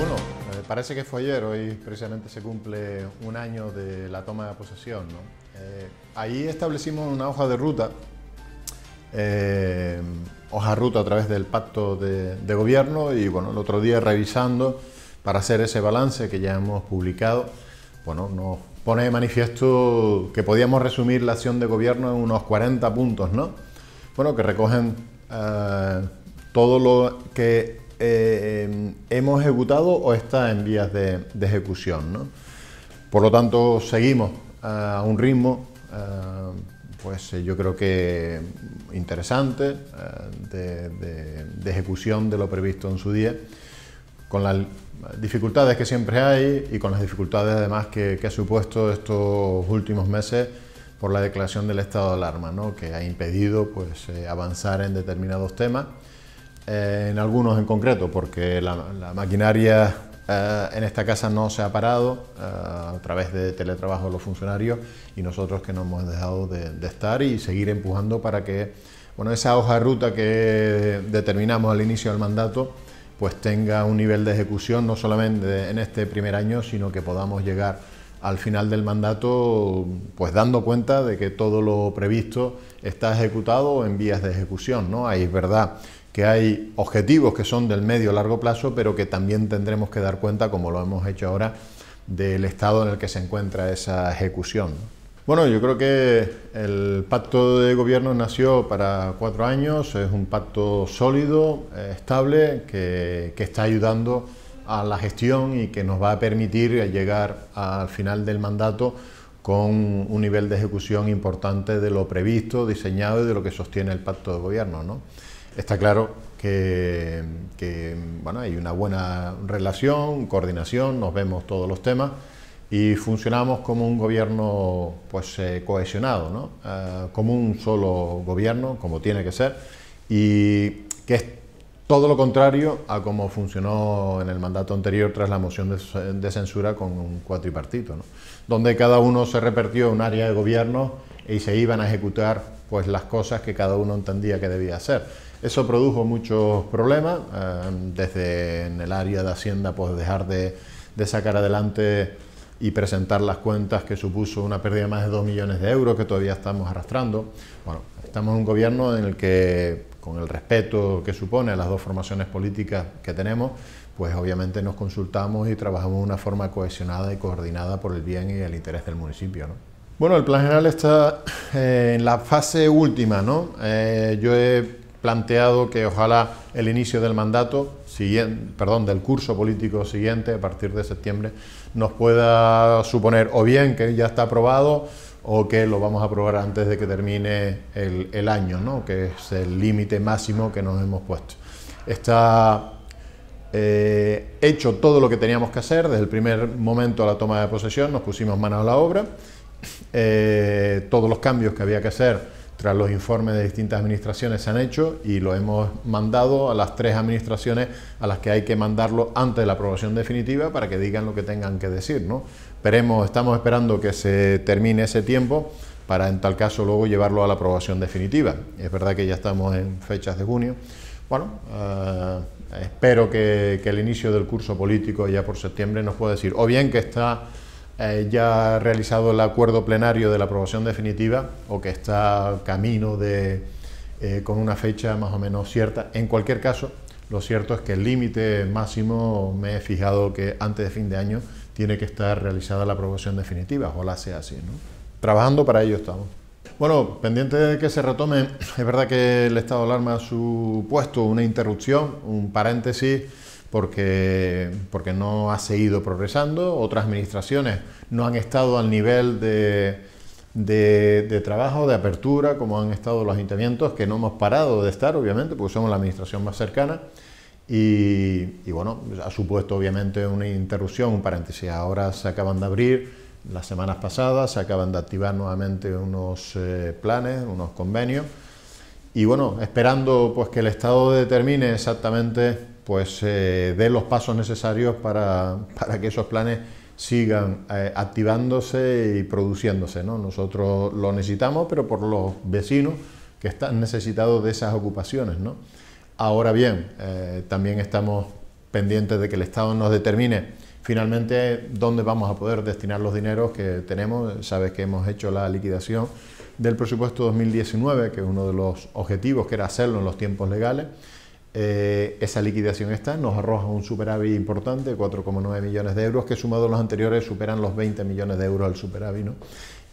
Bueno, eh, parece que fue ayer, hoy precisamente se cumple un año de la toma de posesión. ¿no? Eh, ahí establecimos una hoja de ruta, eh, hoja ruta a través del pacto de, gobierno y bueno, el otro día revisando para hacer ese balance que ya hemos publicado, bueno, nos pone de manifiesto que podíamos resumir la acción de gobierno en unos 40 puntos, ¿no? Bueno, que recogen todo lo que eh, hemos ejecutado o está en vías de, ejecución. Por lo tanto, seguimos eh, a un ritmo, eh, pues yo creo que interesante, de, ejecución de lo previsto en su día, con las dificultades que siempre hay y con las dificultades además que, ha supuesto estos últimos meses por la declaración del estado de alarma, que ha impedido pues, avanzar en determinados temas. Eh, en algunos en concreto, porque la, maquinaria eh, en esta casa no se ha parado eh, a través de teletrabajo de los funcionarios y nosotros que no hemos dejado de, estar y seguir empujando para que bueno, esa hoja de ruta que determinamos al inicio del mandato pues tenga un nivel de ejecución no solamente en este primer año, sino que podamos llegar al final del mandato pues dando cuenta de que todo lo previsto está ejecutado en vías de ejecución, ¿no? Ahí es verdad que hay objetivos que son del medio largo plazo, pero que también tendremos que dar cuenta, como lo hemos hecho ahora, del estado en el que se encuentra esa ejecución. Bueno, yo creo que el pacto de gobierno nació para cuatro años, es un pacto sólido, eh, estable, que, que está ayudando a la gestión y que nos va a permitir llegar al final del mandato con un nivel de ejecución importante de lo previsto, diseñado y de lo que sostiene el pacto de gobierno. ¿no? Está claro que, bueno, hay una buena relación, coordinación, nos vemos todos los temas y funcionamos como un gobierno pues, eh, cohesionado, ah, como un solo gobierno, como tiene que ser, y que es todo lo contrario a cómo funcionó en el mandato anterior tras la moción de, censura con un cuatripartito, donde cada uno se repartió un área de gobierno y se iban a ejecutar pues, las cosas que cada uno entendía que debía hacer. Eso produjo muchos problemas, eh, desde en el área de Hacienda, pues dejar de, sacar adelante y presentar las cuentas que supuso una pérdida de más de 2 millones de euros que todavía estamos arrastrando. Bueno, estamos en un gobierno en el que, con el respeto que supone a las dos formaciones políticas que tenemos, pues obviamente nos consultamos y trabajamos de una forma cohesionada y coordinada por el bien y el interés del municipio. Bueno, el plan general está eh, en la fase última, ¿no? Eh, yo planteado que ojalá el inicio del mandato, siguiente, perdón, del curso político siguiente, a partir de septiembre, nos pueda suponer o bien que ya está aprobado o que lo vamos a aprobar antes de que termine el, año, ¿no? que es el límite máximo que nos hemos puesto. Está eh, hecho todo lo que teníamos que hacer, desde el primer momento a la toma de posesión nos pusimos manos a la obra, eh, todos los cambios que había que hacer tras los informes de distintas administraciones se han hecho y lo hemos mandado a las tres administraciones a las que hay que mandarlo antes de la aprobación definitiva para que digan lo que tengan que decir. ¿no? Esperemos, estamos esperando que se termine ese tiempo para en tal caso luego llevarlo a la aprobación definitiva. Es verdad que ya estamos en fechas de junio. Bueno, eh, espero que, que el inicio del curso político ya por septiembre nos pueda decir o bien que está eh, ya ha realizado el acuerdo plenario de la aprobación definitiva o que está camino de, eh, con una fecha más o menos cierta. En cualquier caso, lo cierto es que el límite máximo me he fijado que antes de fin de año tiene que estar realizada la aprobación definitiva, o la sea así. Trabajando para ello estamos. Bueno, pendiente de que se retome, es verdad que el estado de alarma ha supuesto una interrupción, un paréntesis porque, porque no ha seguido progresando, otras administraciones no han estado al nivel de, trabajo, de apertura, como han estado los ayuntamientos, que no hemos parado de estar, obviamente, porque somos la administración más cercana. Y, bueno, ha supuesto obviamente una interrupción, un paréntesis. Ahora se acaban de abrir, las semanas pasadas se acaban de activar nuevamente unos eh, planes, unos convenios. Y bueno, esperando pues que el Estado determine exactamente pues eh, dé los pasos necesarios para, que esos planes sigan eh, activándose y produciéndose. Nosotros lo necesitamos, pero por los vecinos que están necesitados de esas ocupaciones. Ahora bien, eh, también estamos pendientes de que el Estado nos determine finalmente dónde vamos a poder destinar los dineros que tenemos. Sabes que hemos hecho la liquidación del presupuesto 2019, que es uno de los objetivos que era hacerlo en los tiempos legales. Eh, esa liquidación está, nos arroja un superávit importante, 4,9 millones de euros, que sumado a los anteriores superan los 20 millones de euros al superávit. ¿no?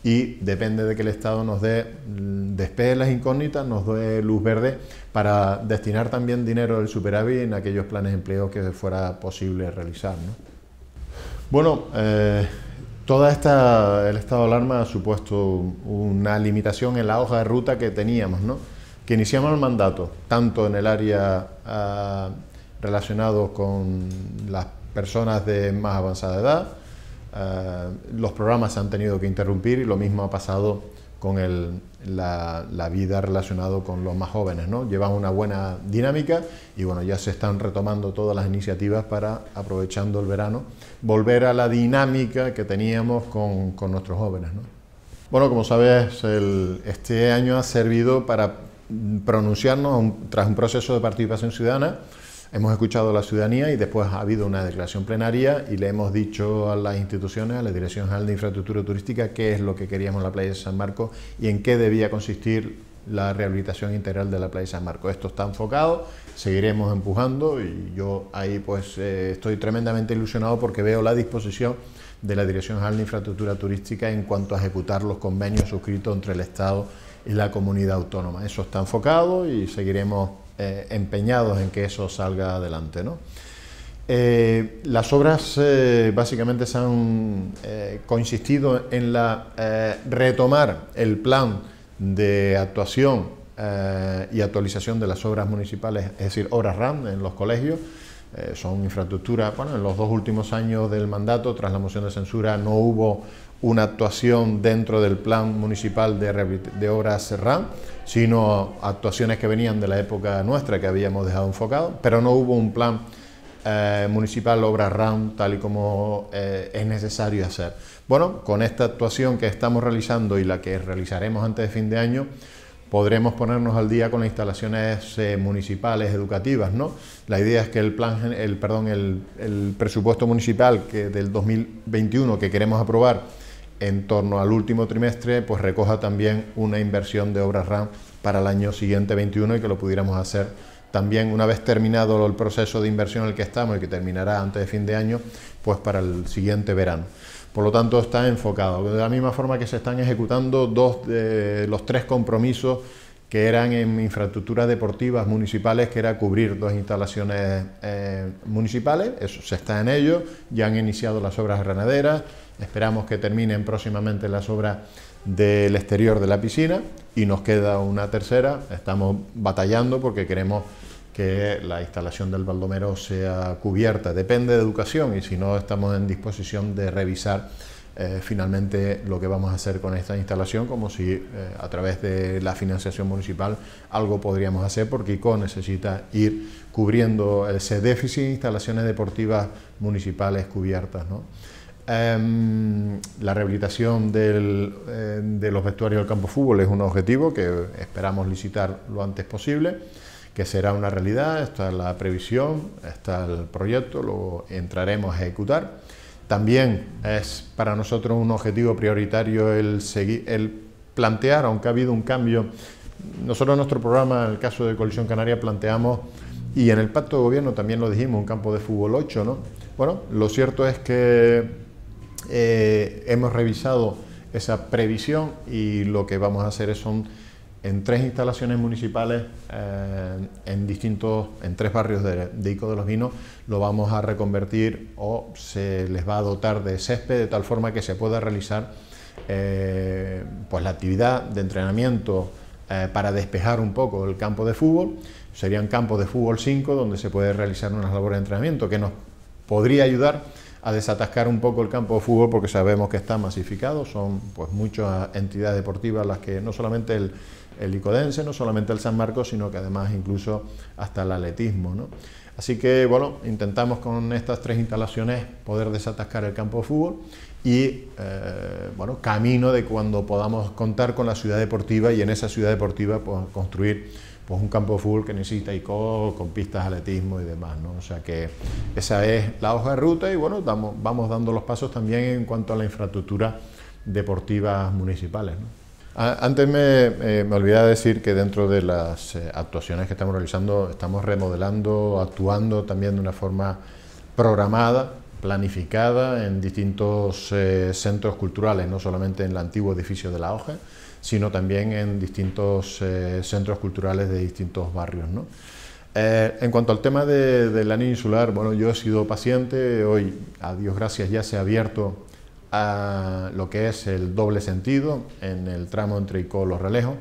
Y depende de que el Estado nos dé, mm, despeje las incógnitas, nos dé luz verde para destinar también dinero del superávit en aquellos planes de empleo que fuera posible realizar. ¿no? Bueno, eh, toda esta, el estado de alarma ha supuesto una limitación en la hoja de ruta que teníamos, ¿no? que iniciamos el mandato, tanto en el área ah, relacionado con las personas de más avanzada edad, ah, los programas se han tenido que interrumpir y lo mismo ha pasado con la, vida relacionado con los más jóvenes. ¿no? Llevan una buena dinámica y bueno, ya se están retomando todas las iniciativas para, aprovechando el verano, volver a la dinámica que teníamos con, nuestros jóvenes. Bueno, como sabes, este año ha servido para pronunciarnos tras un proceso de participación ciudadana. Hemos escuchado a la ciudadanía y después ha habido una declaración plenaria y le hemos dicho a las instituciones, a la Dirección General de Infraestructura Turística, qué es lo que queríamos en la playa de San Marcos y en qué debía consistir la rehabilitación integral de la playa de San Marco. Esto está enfocado, seguiremos empujando y yo ahí pues eh, estoy tremendamente ilusionado porque veo la disposición de la Dirección General de Infraestructura Turística en cuanto a ejecutar los convenios suscritos entre el Estado y la comunidad autónoma. Eso está enfocado y seguiremos eh, empeñados en que eso salga adelante. Eh, las obras eh, básicamente se han consistido en la, retomar el plan de actuación y actualización de las obras municipales, es decir, obras RAM en los colegios, eh, son infraestructuras, bueno, en los dos últimos años del mandato, tras la moción de censura, no hubo una actuación dentro del plan municipal de, obras RAM, sino actuaciones que venían de la época nuestra que habíamos dejado enfocado, pero no hubo un plan eh, municipal obras RAM tal y como eh, es necesario hacer. Bueno, con esta actuación que estamos realizando y la que realizaremos antes de fin de año, podremos ponernos al día con las instalaciones eh, municipales educativas. ¿no? La idea es que el, plan, el, perdón, el presupuesto municipal que del 2021 que queremos aprobar en torno al último trimestre, pues recoja también una inversión de obras RAM para el año siguiente 21 y que lo pudiéramos hacer también una vez terminado el proceso de inversión en el que estamos y que terminará antes de fin de año, pues para el siguiente verano. Por lo tanto, está enfocado. De la misma forma que se están ejecutando dos de los tres compromisos que eran en infraestructuras deportivas municipales, que era cubrir dos instalaciones eh, municipales, eso se está en ello, ya han iniciado las obras granaderas, esperamos que terminen próximamente las obras del exterior de la piscina y nos queda una tercera, estamos batallando porque queremos que la instalación del baldomero sea cubierta. Depende de educación y si no estamos en disposición de revisar eh, finalmente lo que vamos a hacer con esta instalación, como si eh, a través de la financiación municipal algo podríamos hacer, porque ICO necesita ir cubriendo eh, ese déficit de instalaciones deportivas municipales cubiertas. ¿no? Em, la rehabilitación del, de los vestuarios del campo fútbol es un objetivo que esperamos licitar lo antes posible que será una realidad, está la previsión, está el proyecto, luego entraremos a ejecutar. También es para nosotros un objetivo prioritario el, seguir, el plantear, aunque ha habido un cambio, nosotros en nuestro programa, en el caso de Colisión Canaria, planteamos, y en el pacto de gobierno también lo dijimos, un campo de fútbol 8, ¿no? Bueno, lo cierto es que eh, hemos revisado esa previsión y lo que vamos a hacer es un en tres instalaciones municipales eh, en distintos, en tres barrios de, Ico de los Vinos, lo vamos a reconvertir o se les va a dotar de césped de tal forma que se pueda realizar eh, pues la actividad de entrenamiento eh, para despejar un poco el campo de fútbol. Serían campos de fútbol 5 donde se puede realizar unas labores de entrenamiento que nos podría ayudar a desatascar un poco el campo de fútbol porque sabemos que está masificado, son pues muchas entidades deportivas las que no solamente el, el Icodense, no solamente el San Marcos, sino que además incluso hasta el atletismo. ¿no? Así que bueno, intentamos con estas tres instalaciones poder desatascar el campo de fútbol y eh, bueno, camino de cuando podamos contar con la ciudad deportiva y en esa ciudad deportiva pues, construir pues, un campo de fútbol que necesita ICO, con pistas de atletismo y demás. ¿no? O sea que esa es la hoja de ruta y bueno, vamos dando los pasos también en cuanto a la infraestructura deportiva municipales. Antes eh, me, olvidaba decir que dentro de las eh, actuaciones que estamos realizando estamos remodelando, actuando también de una forma programada, planificada en distintos eh, centros culturales, no solamente en el antiguo edificio de la Hoja, sino también en distintos centros culturales de distintos barrios. en cuanto al tema del anillo insular, bueno, yo he sido paciente, hoy, a Dios gracias, ya se ha abierto a lo que es el doble sentido en el tramo entre ICO y Los Relejos.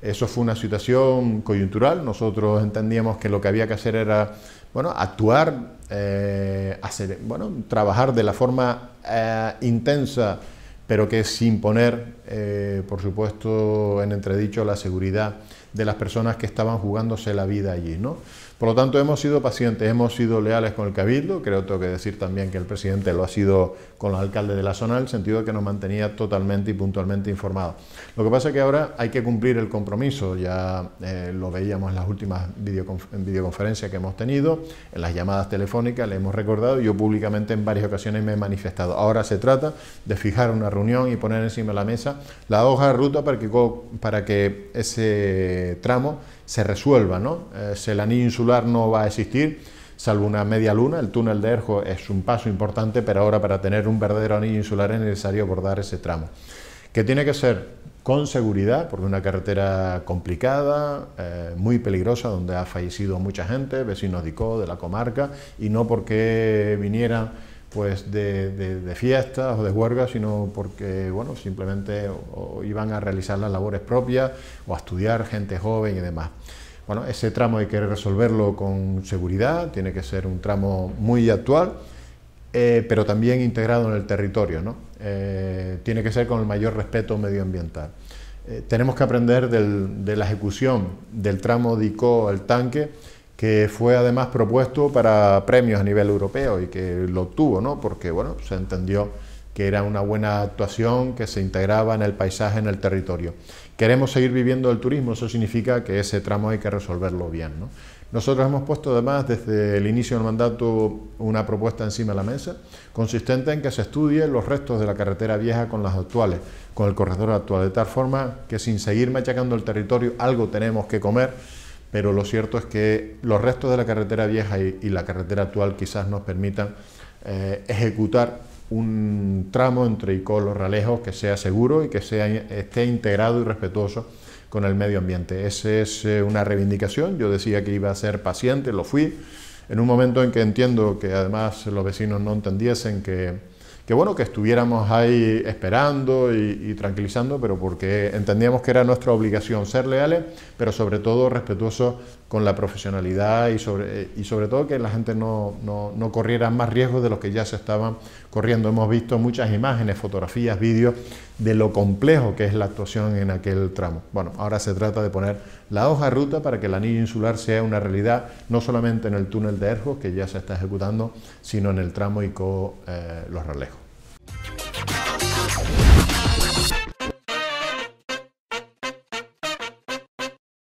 Eso fue una situación coyuntural, nosotros entendíamos que lo que había que hacer era bueno, actuar, eh, hacer, bueno, trabajar de la forma eh, intensa, pero que sin poner, eh, por supuesto, en entredicho la seguridad de las personas que estaban jugándose la vida allí. ¿no? Por lo tanto, hemos sido pacientes, hemos sido leales con el Cabildo, creo tengo que decir también que el presidente lo ha sido con los alcalde de la zona, en el sentido de que nos mantenía totalmente y puntualmente informados. Lo que pasa es que ahora hay que cumplir el compromiso, ya eh, lo veíamos en las últimas videoconferencias que hemos tenido, en las llamadas telefónicas, le hemos recordado, yo públicamente en varias ocasiones me he manifestado. Ahora se trata de fijar una reunión y poner encima de la mesa la hoja de ruta para que ese tramo se resuelva. ¿no? Eh, el anillo insular no va a existir, salvo una media luna. El túnel de Erjo es un paso importante, pero ahora para tener un verdadero anillo insular es necesario abordar ese tramo, que tiene que ser con seguridad, porque es una carretera complicada, eh, muy peligrosa, donde ha fallecido mucha gente, vecinos de ICO, de la comarca, y no porque viniera pues de, fiestas o de huelgas, sino porque bueno, simplemente iban a realizar las labores propias o a estudiar gente joven y demás. Bueno, ese tramo hay que resolverlo con seguridad, tiene que ser un tramo muy actual, eh, pero también integrado en el territorio, ¿no? Eh, tiene que ser con el mayor respeto medioambiental. Eh, tenemos que aprender de la ejecución del tramo DICO al tanque, que fue además propuesto para premios a nivel europeo y que lo obtuvo, ¿no? porque bueno, se entendió que era una buena actuación que se integraba en el paisaje, en el territorio. Queremos seguir viviendo el turismo, eso significa que ese tramo hay que resolverlo bien. ¿no? Nosotros hemos puesto además desde el inicio del mandato una propuesta encima de la mesa, consistente en que se estudien los restos de la carretera vieja con las actuales, con el corredor actual, de tal forma que sin seguir machacando el territorio algo tenemos que comer pero lo cierto es que los restos de la carretera vieja y, la carretera actual quizás nos permitan eh, ejecutar un tramo entre Icolos Ralejos que sea seguro y que sea, esté integrado y respetuoso con el medio ambiente. Esa es eh, una reivindicación, yo decía que iba a ser paciente, lo fui, en un momento en que entiendo que además los vecinos no entendiesen que que bueno, que estuviéramos ahí esperando y, tranquilizando, pero porque entendíamos que era nuestra obligación ser leales, pero sobre todo respetuosos con la profesionalidad y sobre, eh, y sobre todo que la gente no, no corriera más riesgos de los que ya se estaban corriendo. Hemos visto muchas imágenes, fotografías, vídeos de lo complejo que es la actuación en aquel tramo. Bueno, ahora se trata de poner la hoja ruta para que el anillo insular sea una realidad, no solamente en el túnel de Erjos, que ya se está ejecutando, sino en el tramo ICO con eh, Los relejos.